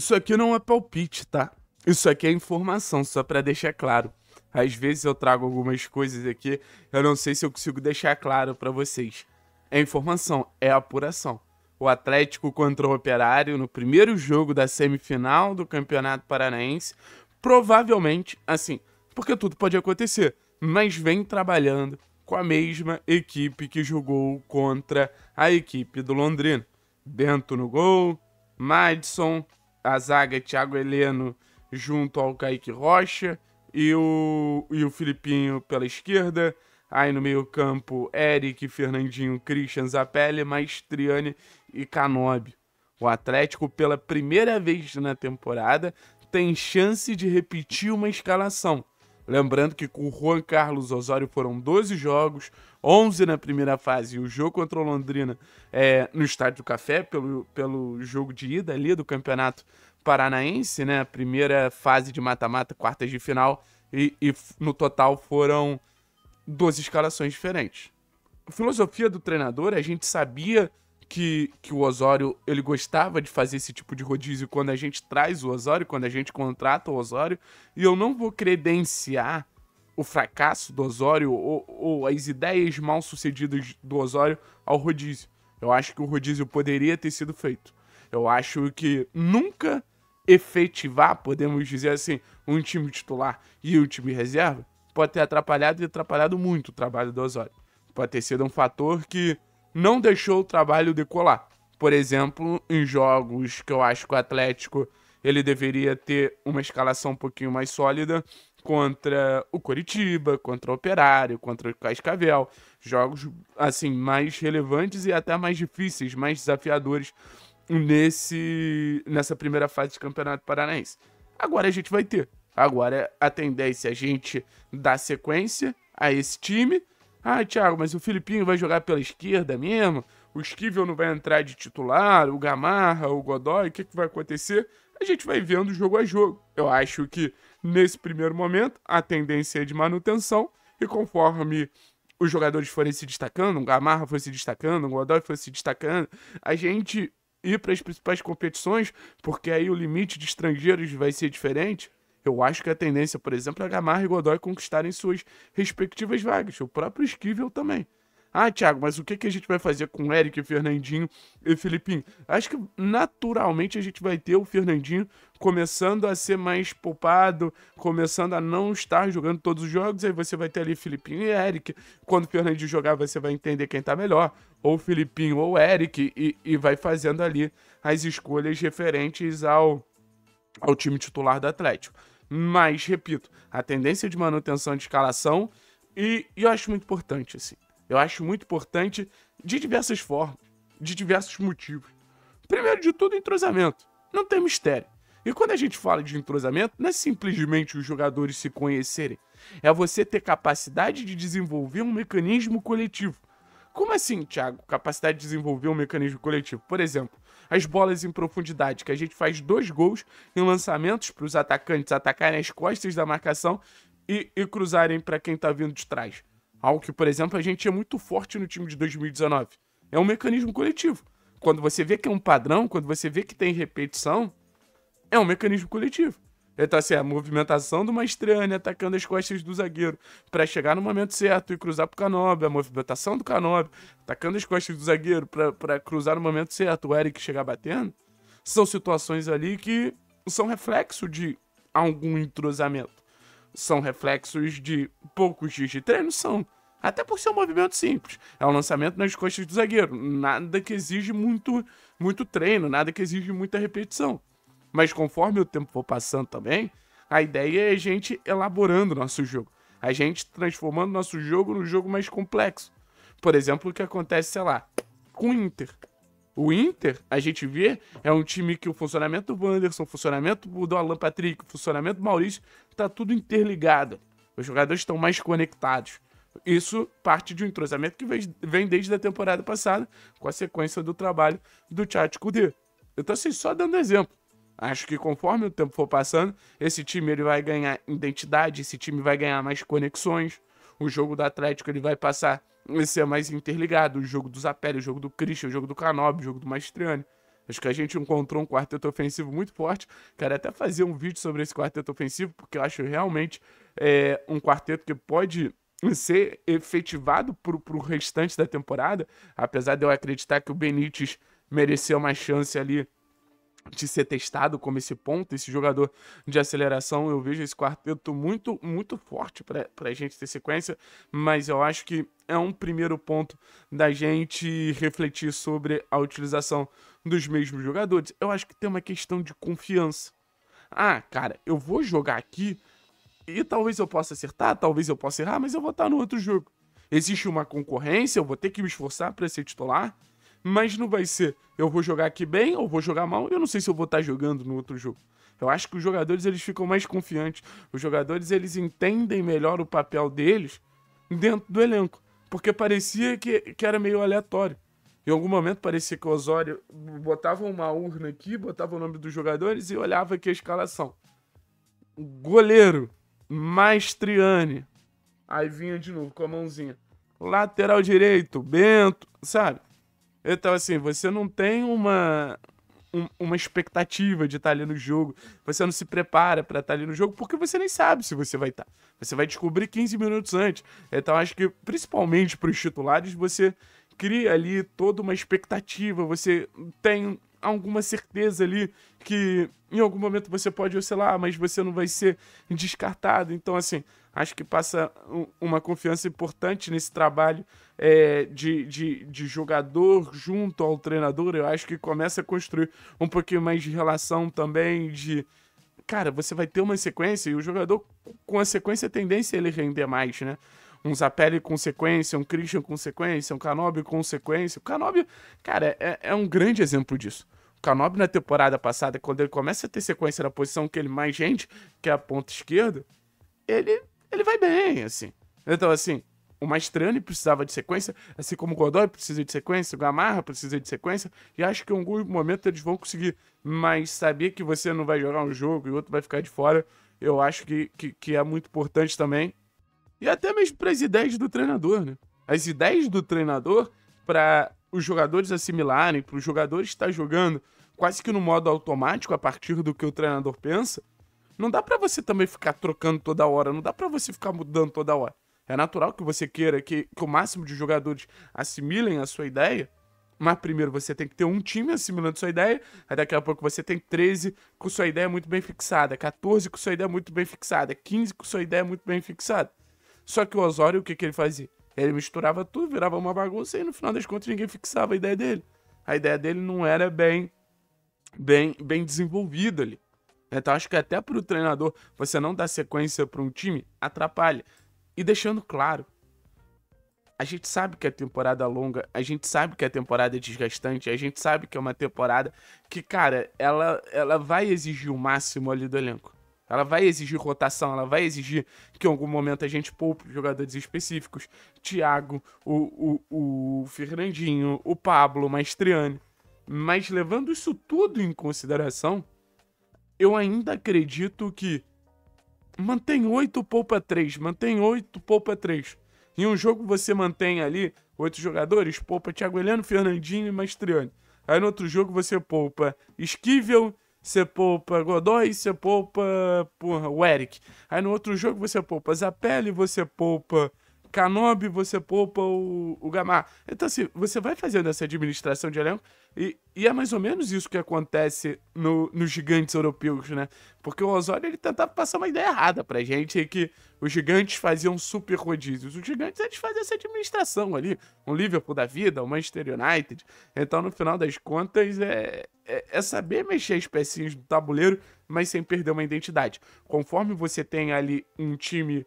Isso aqui não é palpite, tá? Isso aqui é informação, só para deixar claro. Às vezes eu trago algumas coisas aqui, eu não sei se eu consigo deixar claro para vocês. É informação, é apuração. O Atlético contra o Operário no primeiro jogo da semifinal do Campeonato Paranaense, provavelmente, assim, porque tudo pode acontecer, mas vem trabalhando com a mesma equipe que jogou contra a equipe do Londrina. Bento no gol, Madison, a zaga é Thiago Heleno junto ao Kaique Rocha e o, e o Filipinho pela esquerda. Aí no meio-campo, Eric, Fernandinho, Christian, Zapelli, Maestriani e Canobi. O Atlético, pela primeira vez na temporada, tem chance de repetir uma escalação. Lembrando que com o Juan Carlos Osório foram 12 jogos, 11 na primeira fase e o jogo contra o Londrina é, no Estádio do Café, pelo, pelo jogo de ida ali do Campeonato Paranaense, né? Primeira fase de mata-mata, quartas de final, e, e no total foram 12 escalações diferentes. A filosofia do treinador, a gente sabia que, que o Osório ele gostava de fazer esse tipo de rodízio quando a gente traz o Osório, quando a gente contrata o Osório, e eu não vou credenciar o fracasso do Osório ou, ou as ideias mal sucedidas do Osório ao rodízio. Eu acho que o rodízio poderia ter sido feito. Eu acho que nunca efetivar, podemos dizer assim, um time titular e um time reserva pode ter atrapalhado e atrapalhado muito o trabalho do Osório. Pode ter sido um fator que não deixou o trabalho decolar. Por exemplo, em jogos que eu acho que o Atlético ele deveria ter uma escalação um pouquinho mais sólida contra o Coritiba, contra o Operário, contra o Cascavel, jogos assim mais relevantes e até mais difíceis, mais desafiadores nesse nessa primeira fase de Campeonato Paranaense. Agora a gente vai ter. Agora a tendência é a gente dar sequência a esse time ah, Thiago, mas o Filipinho vai jogar pela esquerda mesmo? O Esquivel não vai entrar de titular? O Gamarra, o Godoy? O que, que vai acontecer? A gente vai vendo jogo a jogo. Eu acho que nesse primeiro momento a tendência é de manutenção e conforme os jogadores forem se destacando, o Gamarra foi se destacando, o Godoy foi se destacando, a gente ir para as principais competições, porque aí o limite de estrangeiros vai ser diferente, eu acho que a tendência, por exemplo, é Gamarra e Godoy conquistarem suas respectivas vagas. O próprio Esquivel também. Ah, Thiago, mas o que, a gente vai fazer com Eric, Fernandinho e Felipinho? Acho que naturalmente a gente vai ter o Fernandinho começando a ser mais poupado, começando a não estar jogando todos os jogos. Aí você vai ter ali Felipinho e Eric. Quando o Fernandinho jogar, você vai entender quem tá melhor, ou Felipinho ou Eric, e, e vai fazendo ali as escolhas referentes ao ao time titular do Atlético. Mas, repito, a tendência de manutenção de escalação, e, e eu acho muito importante, assim. Eu acho muito importante de diversas formas, de diversos motivos. Primeiro de tudo, entrosamento. Não tem mistério. E quando a gente fala de entrosamento, não é simplesmente os jogadores se conhecerem. É você ter capacidade de desenvolver um mecanismo coletivo. Como assim, Thiago? Capacidade de desenvolver um mecanismo coletivo? Por exemplo, as bolas em profundidade, que a gente faz dois gols em lançamentos para os atacantes atacarem as costas da marcação e, e cruzarem para quem está vindo de trás. Algo que, por exemplo, a gente é muito forte no time de 2019. É um mecanismo coletivo. Quando você vê que é um padrão, quando você vê que tem repetição, é um mecanismo coletivo. Então, assim, é a movimentação do Mastriani né? atacando as costas do zagueiro para chegar no momento certo e cruzar pro Canob, a movimentação do Canob atacando as costas do zagueiro para cruzar no momento certo, o Eric chegar batendo, são situações ali que são reflexo de algum entrosamento. São reflexos de poucos dias de treino, são. Até por ser um movimento simples. É um lançamento nas costas do zagueiro. Nada que exige muito, muito treino, nada que exige muita repetição. Mas conforme o tempo for passando também, a ideia é a gente elaborando nosso jogo. A gente transformando nosso jogo num jogo mais complexo. Por exemplo, o que acontece, sei lá, com o Inter. O Inter, a gente vê, é um time que o funcionamento do Anderson, o funcionamento do Alan Patrick, o funcionamento do Maurício, tá tudo interligado. Os jogadores estão mais conectados. Isso parte de um entrosamento que vem desde a temporada passada, com a sequência do trabalho do Tchatcho Kudê. Então, assim, só dando exemplo. Acho que conforme o tempo for passando, esse time ele vai ganhar identidade, esse time vai ganhar mais conexões. O jogo do Atlético ele vai passar a ser mais interligado. O jogo do Zapelli, o jogo do Christian, o jogo do Canob, o jogo do Mastriani. Acho que a gente encontrou um quarteto ofensivo muito forte. Quero até fazer um vídeo sobre esse quarteto ofensivo, porque eu acho realmente é, um quarteto que pode ser efetivado para o restante da temporada. Apesar de eu acreditar que o Benítez mereceu uma chance ali de ser testado como esse ponto, esse jogador de aceleração. Eu vejo esse quarteto muito, muito forte para a gente ter sequência, mas eu acho que é um primeiro ponto da gente refletir sobre a utilização dos mesmos jogadores. Eu acho que tem uma questão de confiança. Ah, cara, eu vou jogar aqui e talvez eu possa acertar, talvez eu possa errar, mas eu vou estar no outro jogo. Existe uma concorrência, eu vou ter que me esforçar para ser titular mas não vai ser eu vou jogar aqui bem ou vou jogar mal. Eu não sei se eu vou estar tá jogando no outro jogo. Eu acho que os jogadores eles ficam mais confiantes. Os jogadores eles entendem melhor o papel deles dentro do elenco, porque parecia que, que era meio aleatório. Em algum momento parecia que o Osório botava uma urna aqui, botava o nome dos jogadores e olhava aqui a escalação. Goleiro, Maestriani. Aí vinha de novo com a mãozinha. Lateral direito, Bento, sabe? Então, assim, você não tem uma, um, uma expectativa de estar tá ali no jogo. Você não se prepara para estar tá ali no jogo porque você nem sabe se você vai estar. Tá. Você vai descobrir 15 minutos antes. Então, acho que, principalmente para os titulares, você cria ali toda uma expectativa. Você tem alguma certeza ali que em algum momento você pode oscilar, mas você não vai ser descartado. Então, assim, acho que passa uma confiança importante nesse trabalho é, de, de, de, jogador junto ao treinador. Eu acho que começa a construir um pouquinho mais de relação também, de. Cara, você vai ter uma sequência e o jogador, com a sequência, a tendência é ele render mais, né? um Zapelli com sequência, um Christian com sequência, um Kanobi com sequência. O Kanobi, cara, é, é um grande exemplo disso. O Kanobi na temporada passada, quando ele começa a ter sequência na posição que ele mais gente, que é a ponta esquerda, ele, ele vai bem, assim. Então, assim, o Mastrani precisava de sequência, assim como o Godoy precisa de sequência, o Gamarra precisa de sequência, e acho que em algum momento eles vão conseguir. Mas saber que você não vai jogar um jogo e outro vai ficar de fora, eu acho que, que, que é muito importante também e até mesmo para as ideias do treinador, né? As ideias do treinador para os jogadores assimilarem, para os jogadores estar jogando quase que no modo automático a partir do que o treinador pensa. Não dá para você também ficar trocando toda hora, não dá para você ficar mudando toda hora. É natural que você queira que, que o máximo de jogadores assimilem a sua ideia, mas primeiro você tem que ter um time assimilando sua ideia, aí daqui a pouco você tem 13 com sua ideia muito bem fixada, 14 com sua ideia muito bem fixada, 15 com sua ideia muito bem fixada. Só que o Osório, o que, que ele fazia? Ele misturava tudo, virava uma bagunça e no final das contas ninguém fixava a ideia dele. A ideia dele não era bem bem bem desenvolvida ali. Então acho que até para o treinador você não dar sequência para um time atrapalha. E deixando claro, a gente sabe que é temporada longa, a gente sabe que é temporada desgastante, a gente sabe que é uma temporada que, cara, ela, ela vai exigir o máximo ali do elenco. Ela vai exigir rotação, ela vai exigir que em algum momento a gente poupe jogadores específicos. Thiago, o, o, o Fernandinho, o Pablo, o Maestriani. Mas levando isso tudo em consideração, eu ainda acredito que mantém oito poupa três mantém oito poupa três Em um jogo você mantém ali oito jogadores, poupa Thiago Heleno, Fernandinho e Maestriani. Aí no outro jogo você poupa Esquivel você poupa Godoy, você poupa porra, o Eric. Aí no outro jogo você poupa Zapelli, você poupa Canobi, você poupa o, o Gamar. Então, assim, você vai fazendo essa administração de elenco e, e é mais ou menos isso que acontece no, nos gigantes europeus, né? Porque o Osório, ele tentava passar uma ideia errada pra gente, que os gigantes faziam super rodízios. Os gigantes, eles fazem essa administração ali. Um Liverpool da vida, um Manchester United. Então, no final das contas, é, é, é saber mexer as pecinhas do tabuleiro, mas sem perder uma identidade. Conforme você tem ali um time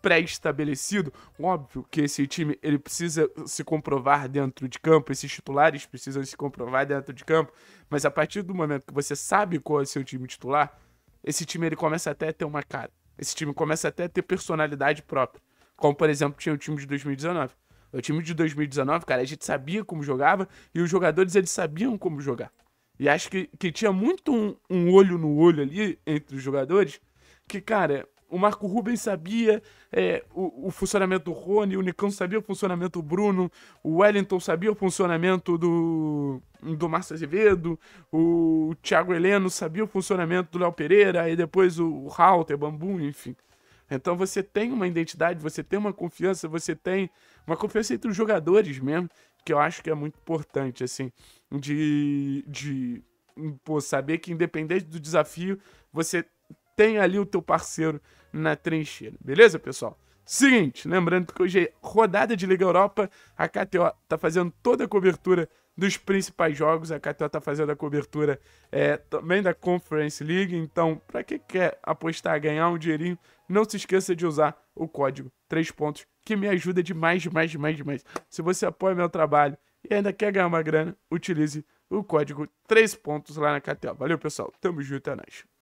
pré-estabelecido. Óbvio que esse time ele precisa se comprovar dentro de campo, esses titulares precisam se comprovar dentro de campo, mas a partir do momento que você sabe qual é o seu time titular, esse time ele começa até a ter uma cara. Esse time começa até a ter personalidade própria. Como, por exemplo, tinha o time de 2019. O time de 2019, cara, a gente sabia como jogava e os jogadores eles sabiam como jogar. E acho que, que tinha muito um, um olho no olho ali entre os jogadores que, cara, o Marco Rubens sabia é, o, o, funcionamento do Rony, o Nicão sabia o funcionamento do Bruno, o Wellington sabia o funcionamento do, do Márcio Azevedo, o Thiago Heleno sabia o funcionamento do Léo Pereira, e depois o, o Halter, Bambu, enfim. Então você tem uma identidade, você tem uma confiança, você tem uma confiança entre os jogadores mesmo, que eu acho que é muito importante, assim, de, de pô, saber que independente do desafio, você tem ali o teu parceiro na trincheira. Beleza, pessoal? Seguinte, lembrando que hoje é rodada de Liga Europa, a KTO tá fazendo toda a cobertura dos principais jogos, a KTO tá fazendo a cobertura é, também da Conference League, então para quem quer apostar, ganhar um dinheirinho, não se esqueça de usar o código 3 pontos, que me ajuda demais, demais, demais, demais. Se você apoia meu trabalho e ainda quer ganhar uma grana, utilize o código 3 pontos lá na KTO. Valeu, pessoal. Tamo junto, é nóis.